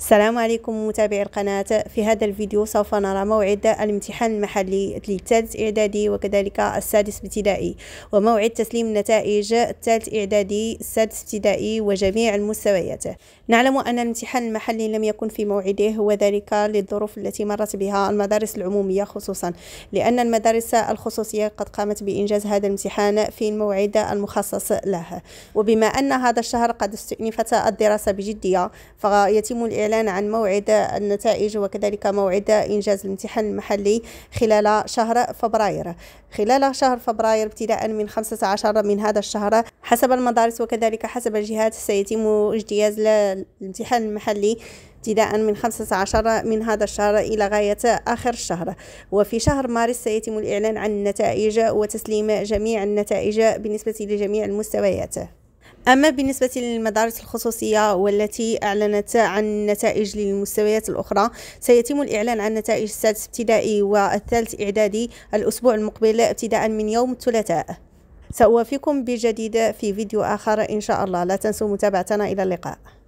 السلام عليكم متابعي القناة في هذا الفيديو سوف نرى موعد الامتحان المحلي للثالث إعدادي وكذلك السادس ابتدائي وموعد تسليم النتائج الثالث إعدادي السادس ابتدائي وجميع المستويات نعلم أن الامتحان المحلي لم يكن في موعده وذلك للظروف التي مرت بها المدارس العمومية خصوصا لأن المدارس الخصوصية قد قامت بإنجاز هذا الامتحان في الموعد المخصص له وبما أن هذا الشهر قد استئنفت الدراسة بجدية فيتم الإعلان الإعلان عن موعد النتائج وكذلك موعد إنجاز الامتحان المحلي خلال شهر فبراير خلال شهر فبراير ابتداء من 15 من هذا الشهر حسب المدارس وكذلك حسب الجهات سيتم اجتياز الامتحان المحلي ابتداء من 15 من هذا الشهر إلى غاية آخر الشهر وفي شهر مارس سيتم الإعلان عن النتائج وتسليم جميع النتائج بالنسبة لجميع المستويات أما بالنسبة للمدارس الخصوصية والتي أعلنت عن نتائج للمستويات الأخرى سيتم الإعلان عن نتائج السادس ابتدائي والثالث إعدادي الأسبوع المقبل ابتداء من يوم الثلاثاء سأوافيكم بجديد في فيديو آخر إن شاء الله لا تنسوا متابعتنا إلى اللقاء